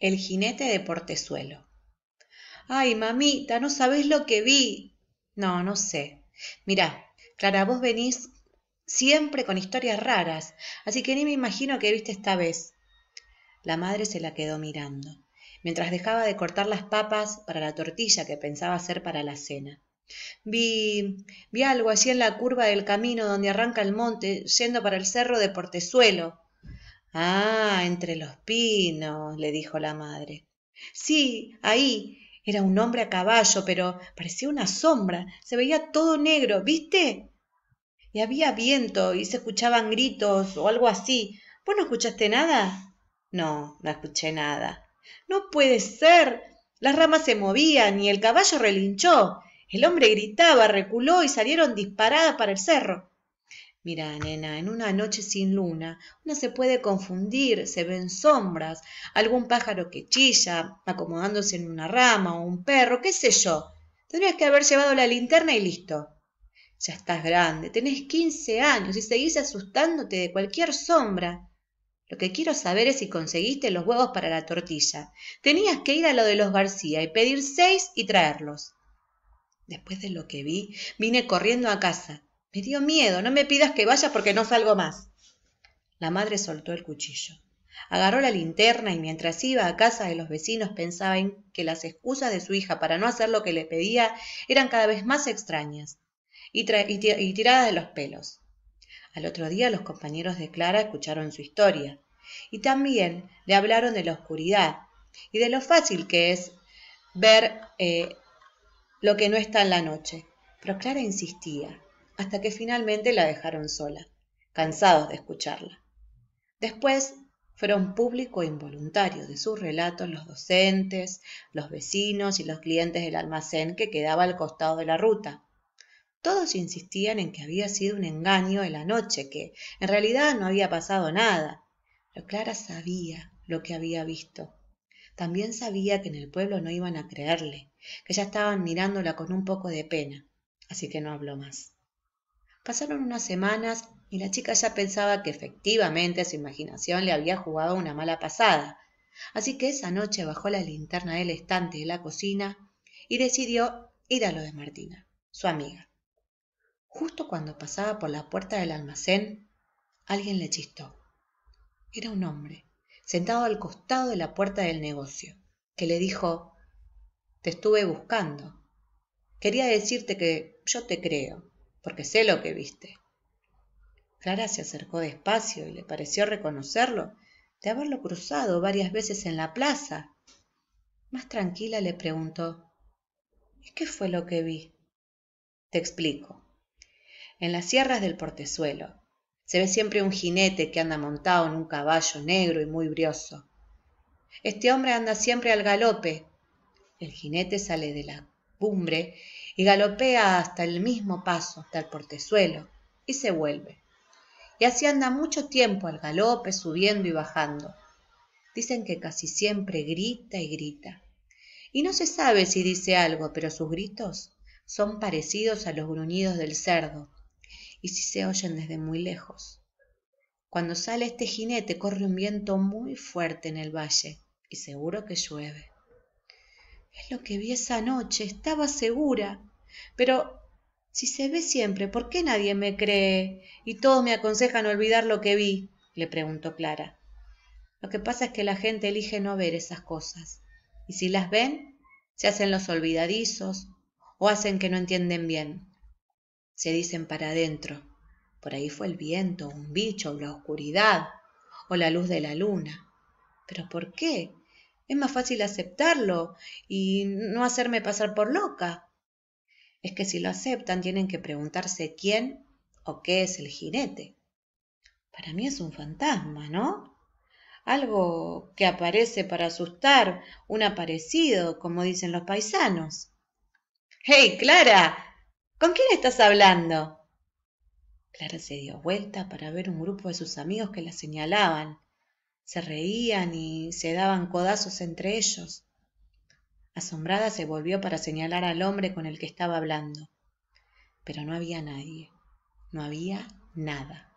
el jinete de portezuelo. Ay, mamita, no sabés lo que vi. No, no sé. Mirá, Clara, vos venís siempre con historias raras, así que ni me imagino que viste esta vez. La madre se la quedó mirando, mientras dejaba de cortar las papas para la tortilla que pensaba hacer para la cena. Vi, vi algo allí en la curva del camino donde arranca el monte, yendo para el cerro de Portezuelo. Ah, entre los pinos, le dijo la madre. Sí, ahí. Era un hombre a caballo, pero parecía una sombra. Se veía todo negro, ¿viste? Y había viento y se escuchaban gritos o algo así. ¿Vos no escuchaste nada? No, no escuché nada. No puede ser. Las ramas se movían y el caballo relinchó. El hombre gritaba, reculó y salieron disparadas para el cerro. Mira, nena, en una noche sin luna, uno se puede confundir, se ven sombras, algún pájaro que chilla, acomodándose en una rama o un perro, qué sé yo. Tendrías que haber llevado la linterna y listo. Ya estás grande, tenés quince años y seguís asustándote de cualquier sombra. Lo que quiero saber es si conseguiste los huevos para la tortilla. Tenías que ir a lo de los García y pedir seis y traerlos. Después de lo que vi, vine corriendo a casa. Me dio miedo, no me pidas que vaya porque no salgo más. La madre soltó el cuchillo. Agarró la linterna y mientras iba a casa de los vecinos pensaba en que las excusas de su hija para no hacer lo que le pedía eran cada vez más extrañas y, tiradas de los pelos. Al otro día los compañeros de Clara escucharon su historia y también le hablaron de la oscuridad y de lo fácil que es ver eh, lo que no está en la noche. Pero Clara insistía, hasta que finalmente la dejaron sola, cansados de escucharla. Después fueron público e involuntario de sus relatos los docentes, los vecinos y los clientes del almacén que quedaba al costado de la ruta. Todos insistían en que había sido un engaño en la noche, que en realidad no había pasado nada. Pero Clara sabía lo que había visto. También sabía que en el pueblo no iban a creerle, que ya estaban mirándola con un poco de pena, así que no habló más. Pasaron unas semanas y la chica ya pensaba que efectivamente su imaginación le había jugado una mala pasada. Así que esa noche bajó la linterna del estante de la cocina y decidió ir a lo de Martina, su amiga. Justo cuando pasaba por la puerta del almacén, alguien le chistó. Era un hombre, sentado al costado de la puerta del negocio, que le dijo, Te estuve buscando. Quería decirte que yo te creo porque sé lo que viste. Clara se acercó despacio y le pareció reconocerlo de haberlo cruzado varias veces en la plaza. Más tranquila le preguntó, ¿y qué fue lo que vi? Te explico. En las sierras del portezuelo se ve siempre un jinete que anda montado en un caballo negro y muy brioso. Este hombre anda siempre al galope. El jinete sale de la cumbre y galopea hasta el mismo paso, hasta el portezuelo, y se vuelve. Y así anda mucho tiempo al galope, subiendo y bajando. Dicen que casi siempre grita y grita. Y no se sabe si dice algo, pero sus gritos son parecidos a los gruñidos del cerdo, y si se oyen desde muy lejos. Cuando sale este jinete corre un viento muy fuerte en el valle, y seguro que llueve. Es lo que vi esa noche, estaba segura. Pero si se ve siempre, ¿por qué nadie me cree? Y todos me aconsejan olvidar lo que vi, le preguntó Clara. Lo que pasa es que la gente elige no ver esas cosas. Y si las ven, se hacen los olvidadizos o hacen que no entienden bien. Se dicen para adentro. Por ahí fue el viento, un bicho, la oscuridad o la luz de la luna. Pero ¿por qué? Es más fácil aceptarlo y no hacerme pasar por loca. Es que si lo aceptan tienen que preguntarse quién o qué es el jinete. Para mí es un fantasma, ¿no? Algo que aparece para asustar, un aparecido, como dicen los paisanos. ¡Hey, Clara! ¿Con quién estás hablando? Clara se dio vuelta para ver un grupo de sus amigos que la señalaban. Se reían y se daban codazos entre ellos. Asombrada se volvió para señalar al hombre con el que estaba hablando. Pero no había nadie. No había nada.